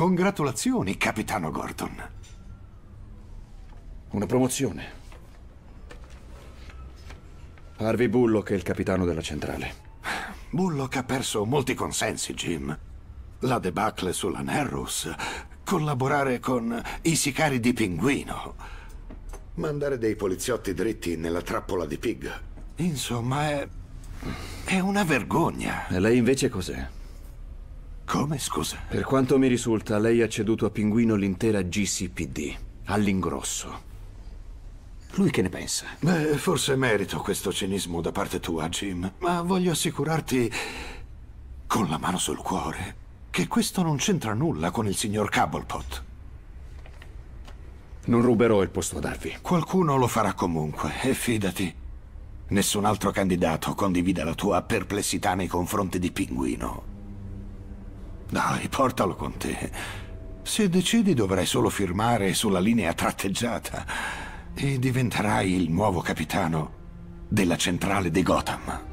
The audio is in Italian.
Congratulazioni, capitano Gordon. Una promozione. Harvey Bullock è il capitano della centrale. Bullock ha perso molti consensi, Jim. La debacle sulla Nerrus, collaborare con i sicari di Pinguino, mandare dei poliziotti dritti nella trappola di Pig. Insomma, è... è una vergogna. E lei invece cos'è? Come scusa? Per quanto mi risulta, lei ha ceduto a Pinguino l'intera GCPD, all'ingrosso. Lui che ne pensa? Beh, forse merito questo cinismo da parte tua, Jim, ma voglio assicurarti, con la mano sul cuore, che questo non c'entra nulla con il signor Cobblepot. Non ruberò il posto a darvi. Qualcuno lo farà comunque, e fidati. Nessun altro candidato condivida la tua perplessità nei confronti di Pinguino. Dai, portalo con te. Se decidi dovrai solo firmare sulla linea tratteggiata e diventerai il nuovo capitano della centrale di Gotham.